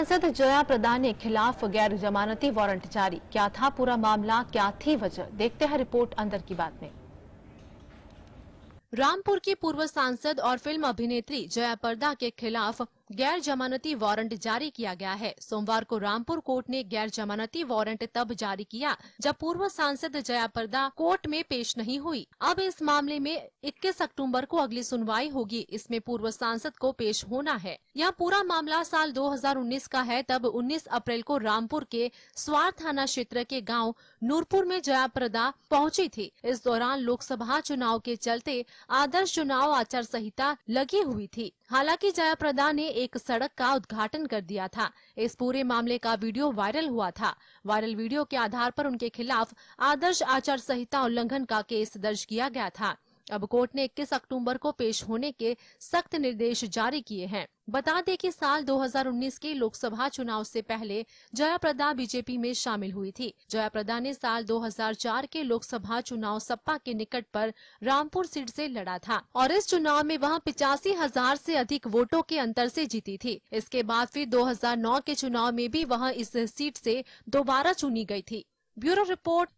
सांसद जया प्रदा के खिलाफ गैर जमानती वारंट जारी क्या था पूरा मामला क्या थी वजह देखते हैं रिपोर्ट अंदर की बात में रामपुर की पूर्व सांसद और फिल्म अभिनेत्री जया प्रदा के खिलाफ गैर जमानती वारंट जारी किया गया है सोमवार को रामपुर कोर्ट ने गैर जमानती वारंट तब जारी किया जब पूर्व सांसद जया प्रदा कोर्ट में पेश नहीं हुई अब इस मामले में 21 अक्टूबर को अगली सुनवाई होगी इसमें पूर्व सांसद को पेश होना है यह पूरा मामला साल 2019 का है तब 19 अप्रैल को रामपुर के स्वार थाना क्षेत्र के गाँव नूरपुर में जया प्रदा पहुँची थी इस दौरान लोकसभा चुनाव के चलते आदर्श चुनाव आचार संहिता लगी हुई थी हालांकि जया प्रदा ने एक सड़क का उद्घाटन कर दिया था इस पूरे मामले का वीडियो वायरल हुआ था वायरल वीडियो के आधार पर उनके खिलाफ आदर्श आचार संहिता उल्लंघन का केस दर्ज किया गया था अब कोर्ट ने 21 अक्टूबर को पेश होने के सख्त निर्देश जारी किए हैं बता दें कि साल 2019 के लोकसभा चुनाव से पहले जया प्रदा बीजेपी में शामिल हुई थी जया प्रदा ने साल 2004 के लोकसभा चुनाव सपा के निकट पर रामपुर सीट से लड़ा था और इस चुनाव में वह पिचासी हजार ऐसी अधिक वोटों के अंतर से जीती थी इसके बाद फिर 2009 के चुनाव में भी वह इस सीट से दोबारा चुनी गई थी ब्यूरो रिपोर्ट